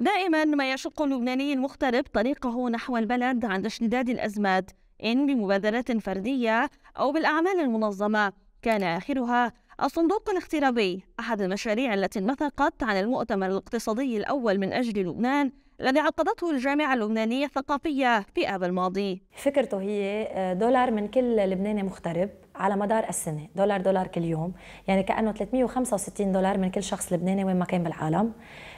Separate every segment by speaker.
Speaker 1: دائما ما يشق اللبناني المغترب طريقه نحو البلد عند اشتداد الأزمات إن بمبادرات فردية أو بالأعمال المنظمة كان آخرها الصندوق الاغترابي أحد المشاريع التي انبثقت عن المؤتمر الاقتصادي الأول من أجل لبنان الذي عقدته الجامعة اللبنانية الثقافية في آب الماضي فكرته
Speaker 2: هي آه، دولار من كل لبناني مغترب على مدار السنة دولار دولار كل يوم يعني كأنه 365 دولار من كل شخص لبناني وين ما كان بالعالم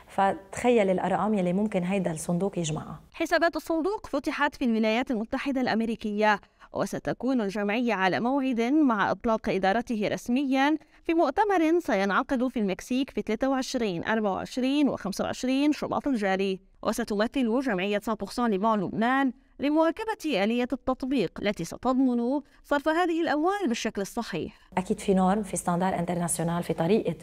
Speaker 2: فتخيل الأرقام يلي ممكن هيدا الصندوق يجمعها
Speaker 1: حسابات الصندوق فتحت في الولايات المتحدة الأمريكية وستكون الجمعية على موعد مع إطلاق إدارته رسميا في مؤتمر سينعقد في المكسيك في 23 24 و 25 شباط الجاري وستمثل جمعية 100% لبون لبنان لمواكبة آلية التطبيق التي ستضمن صرف هذه الأموال بالشكل الصحيح
Speaker 2: أكيد في نورم في ستاندار انترناسيونال في طريقة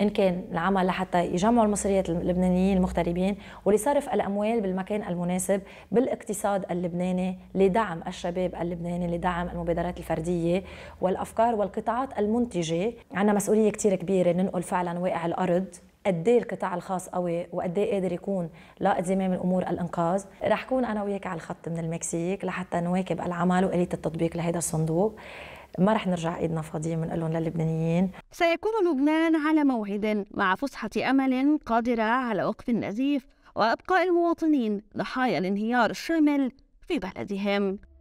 Speaker 2: إن كان العمل لحتى يجمعوا المصريات اللبنانيين المغتربين ولصرف الأموال بالمكان المناسب بالاقتصاد اللبناني لدعم الشباب اللبناني لدعم المبادرات الفردية والأفكار والقطاعات المنتجة عندنا مسؤولية كتير كبيرة ننقل فعلا واقع الأرض قد ايه القطاع الخاص قوي وقد ايه قادر يكون لا زمام الامور الانقاذ رح كون انا وياك على الخط من المكسيك لحتى نواكب العمل واليه التطبيق لهذا الصندوق ما رح نرجع ايدنا فاضيين من لهم للبنانيين
Speaker 1: سيكون لبنان على موعد مع فسحة أمل قادرة على وقف النزيف وإبقاء المواطنين ضحايا الانهيار الشامل في بلدهم